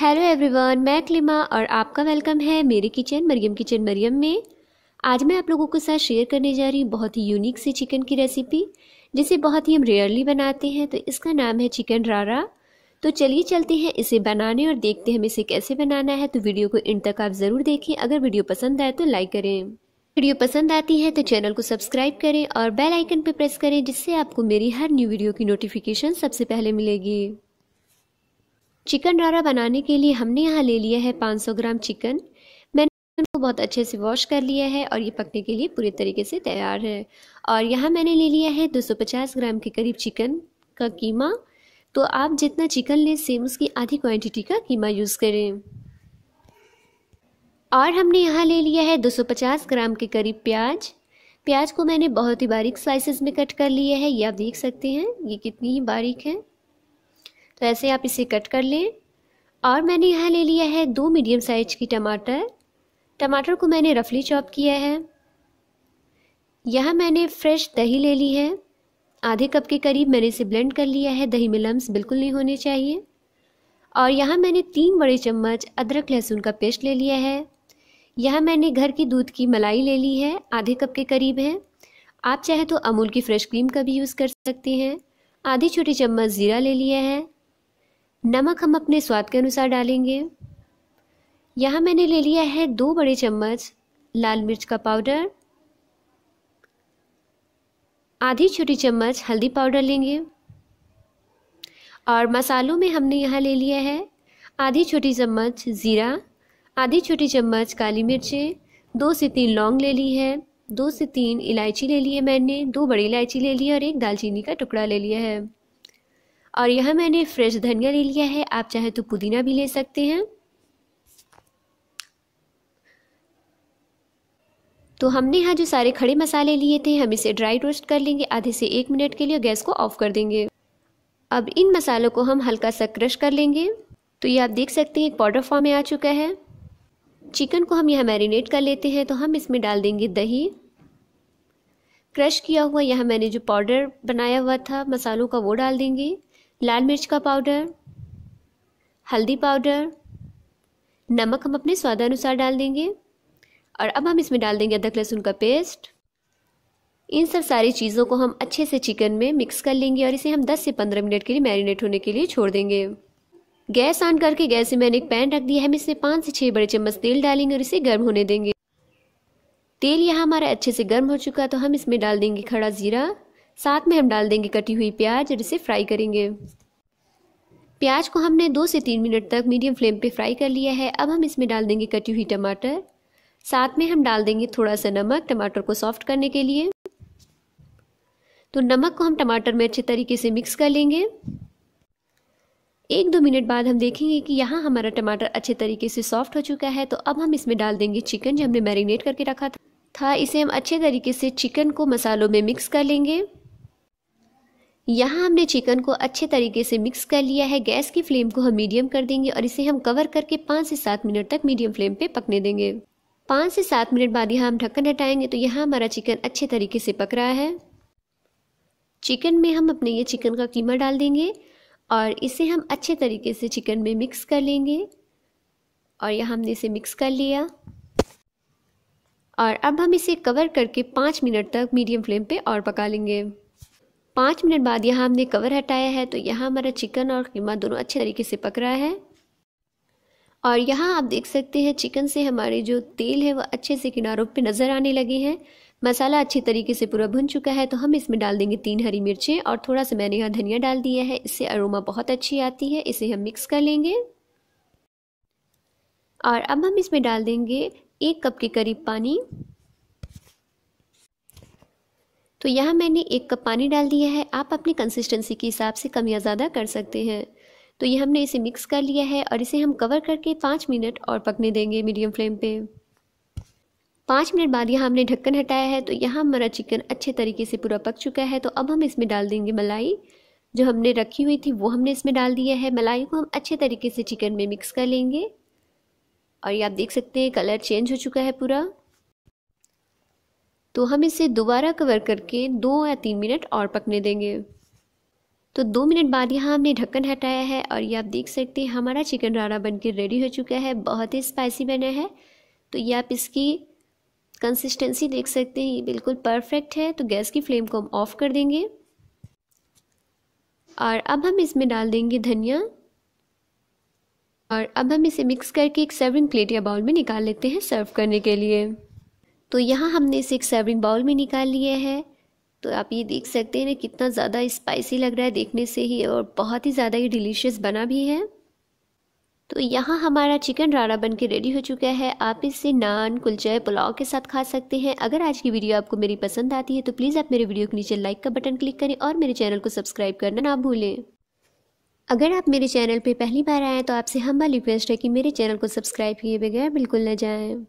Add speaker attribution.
Speaker 1: hello everyone मैं क्लिमा और आपका वेलकम है मेरी किचन मरियम किचन मरियम में आज मैं आप लोगों के साथ शेयर करने जा रही हूँ बहुत ही यूनिक सी चिकन की रेसिपी जिसे बहुत ही हम रेयरली बनाते हैं तो इसका नाम है चिकन रारा तो चलिए चलते हैं इसे बनाने और देखते हैं इसे कैसे बनाना है तो वीडियो को इन तक आप ज़रूर देखें अगर वीडियो पसंद आए तो लाइक करें वीडियो पसंद आती है तो चैनल को सब्सक्राइब करें और बेल आइकन पर प्रेस करें जिससे आपको मेरी हर न्यू वीडियो की नोटिफिकेशन सबसे पहले मिलेगी चिकन रारा बनाने के लिए हमने यहाँ ले लिया है 500 ग्राम चिकन मैंने को बहुत अच्छे से वॉश कर लिया है और ये पकने के लिए पूरे तरीके से तैयार है और यहाँ मैंने ले लिया है 250 ग्राम के करीब चिकन का कीमा तो आप जितना चिकन लें सेम उसकी आधी क्वांटिटी का कीमा यूज़ करें और हमने यहाँ ले लिया है दो ग्राम के करीब प्याज प्याज को मैंने बहुत ही बारीक स्लाइसिस में कट कर लिया है ये आप देख सकते हैं ये कितनी ही बारीक है तो ऐसे आप इसे कट कर लें और मैंने यहाँ ले लिया है दो मीडियम साइज की टमाटर टमाटर को मैंने रफली चॉप किया है यहाँ मैंने फ्रेश दही ले ली है आधे कप के करीब मैंने इसे ब्लेंड कर लिया है दही में लम्स बिल्कुल नहीं होने चाहिए और यहाँ मैंने तीन बड़े चम्मच अदरक लहसुन का पेस्ट ले लिया है यहाँ मैंने घर की दूध की मलाई ले ली है आधे कप के करीब है आप चाहे तो अमूल की फ्रेश क्रीम का भी यूज़ कर सकते हैं आधी छोटी चम्मच ज़ीरा ले लिया है नमक हम अपने स्वाद के अनुसार डालेंगे यहाँ मैंने ले लिया है दो बड़े चम्मच लाल मिर्च का पाउडर आधी छोटी चम्मच हल्दी पाउडर लेंगे और मसालों में हमने यहाँ ले लिया है आधी छोटी चम्मच ज़ीरा आधी छोटी चम्मच काली मिर्चें दो से तीन लौंग ले ली है दो से तीन इलायची ले ली है मैंने दो बड़ी इलायची ले ली है और एक दालचीनी का टुकड़ा ले लिया है और यहाँ मैंने फ्रेश धनिया ले लिया है आप चाहे तो पुदीना भी ले सकते हैं तो हमने यहाँ जो सारे खड़े मसाले लिए थे हम इसे ड्राई रोस्ट कर लेंगे आधे से एक मिनट के लिए गैस को ऑफ कर देंगे अब इन मसालों को हम हल्का सा क्रश कर लेंगे तो ये आप देख सकते हैं एक पाउडर फॉर्म में आ चुका है चिकन को हम यहाँ मैरिनेट कर लेते हैं तो हम इसमें डाल देंगे दही क्रश किया हुआ यहाँ मैंने जो पाउडर बनाया हुआ था मसालों का वो डाल देंगे लाल मिर्च का पाउडर हल्दी पाउडर नमक हम अपने स्वादानुसार डाल देंगे और अब हम इसमें डाल देंगे अदरक लहसुन का पेस्ट इन सब सारी चीज़ों को हम अच्छे से चिकन में मिक्स कर लेंगे और इसे हम 10 से 15 मिनट के लिए मैरिनेट होने के लिए छोड़ देंगे गैस ऑन करके गैस से मैंने एक पैन रख दिया है हम इसमें पाँच से छः बड़े चम्मच तेल डालेंगे और इसे गर्म होने देंगे तेल यहाँ हमारा अच्छे से गर्म हो चुका है तो हम इसमें डाल देंगे खड़ा ज़ीरा साथ में हम डाल देंगे कटी हुई प्याज और इसे फ्राई करेंगे प्याज को हमने दो से तीन मिनट तक मीडियम फ्लेम पे फ्राई कर लिया है अब हम इसमें डाल देंगे कटी हुई टमाटर साथ में हम डाल देंगे थोड़ा सा नमक टमाटर को सॉफ्ट करने के लिए तो नमक को हम टमाटर में अच्छे तरीके से मिक्स कर लेंगे एक दो मिनट बाद हम देखेंगे कि यहाँ हमारा टमाटर अच्छे तरीके से सॉफ्ट हो चुका है तो अब हम इसमें डाल देंगे चिकन जो हमने मैरिनेट करके रखा था इसे हम अच्छे तरीके से चिकन को मसालों में मिक्स कर लेंगे यहाँ हमने चिकन को अच्छे तरीके से मिक्स कर लिया है गैस की फ्लेम को हम मीडियम कर देंगे और इसे हम कवर करके पाँच से सात मिनट तक मीडियम फ्लेम पे पकने देंगे पाँच से सात मिनट बाद यहाँ हम ढक्कन हटाएंगे तो यहाँ हमारा चिकन अच्छे तरीके से पक रहा है चिकन में हम अपने ये चिकन का कीमा डाल देंगे और इसे हम अच्छे तरीके से चिकन में मिक्स कर लेंगे और यहाँ हमने इसे मिक्स कर लिया और अब हम इसे कवर करके पाँच मिनट तक मीडियम फ्लेम पे और पका लेंगे पाँच मिनट बाद यहाँ हमने कवर हटाया है तो यहाँ हमारा चिकन और कीमा दोनों अच्छे तरीके से पक रहा है और यहाँ आप देख सकते हैं चिकन से हमारे जो तेल है वह अच्छे से किनारों पे नज़र आने लगे हैं मसाला अच्छे तरीके से पूरा भुन चुका है तो हम इसमें डाल देंगे तीन हरी मिर्चें और थोड़ा सा मैंने यहाँ धनिया डाल दिया है इससे अरोमा बहुत अच्छी आती है इसे हम मिक्स कर लेंगे और अब हम इसमें डाल देंगे एक कप के करीब पानी तो यहाँ मैंने एक कप पानी डाल दिया है आप अपनी कंसिस्टेंसी के हिसाब से कम या ज़्यादा कर सकते हैं तो ये हमने इसे मिक्स कर लिया है और इसे हम कवर करके पाँच मिनट और पकने देंगे मीडियम फ्लेम पे पाँच मिनट बाद यहाँ हमने ढक्कन हटाया है तो यहाँ हमारा चिकन अच्छे तरीके से पूरा पक चुका है तो अब हम इसमें डाल देंगे मलाई जो हमने रखी हुई थी वो हमने इसमें डाल दिया है मलाई को हम अच्छे तरीके से चिकन में मिक्स कर लेंगे और ये आप देख सकते हैं कलर चेंज हो चुका है पूरा तो हम इसे दोबारा कवर करके दो या तीन मिनट और पकने देंगे तो दो मिनट बाद यहाँ हमने ढक्कन हटाया है और ये आप देख सकते हैं हमारा चिकन राना बनके रेडी हो चुका है बहुत ही स्पाइसी बना है तो ये आप इसकी कंसिस्टेंसी देख सकते हैं ये बिल्कुल परफेक्ट है तो गैस की फ्लेम को हम ऑफ़ कर देंगे और अब हम इसमें डाल देंगे धनिया और अब हम इसे मिक्स करके एक सर्विंग प्लेट या बाउल में निकाल लेते हैं सर्व करने के लिए तो यहाँ हमने इसे एक सर्विंग बाउल में निकाल लिया है तो आप ये देख सकते हैं कितना ज़्यादा स्पाइसी लग रहा है देखने से ही और बहुत ही ज़्यादा ये डिलीशियस बना भी है तो यहाँ हमारा चिकन राड़ा बन के रेडी हो चुका है आप इसे नान कुलचे पुलाव के साथ खा सकते हैं अगर आज की वीडियो आपको मेरी पसंद आती है तो प्लीज़ आप मेरे वीडियो के नीचे लाइक का बटन क्लिक करें और मेरे चैनल को सब्सक्राइब करना ना भूलें अगर आप मेरे चैनल पर पहली बार आएँ तो आपसे हम रिक्वेस्ट है कि मेरे चैनल को सब्सक्राइब किए बगैर बिल्कुल ना जाएँ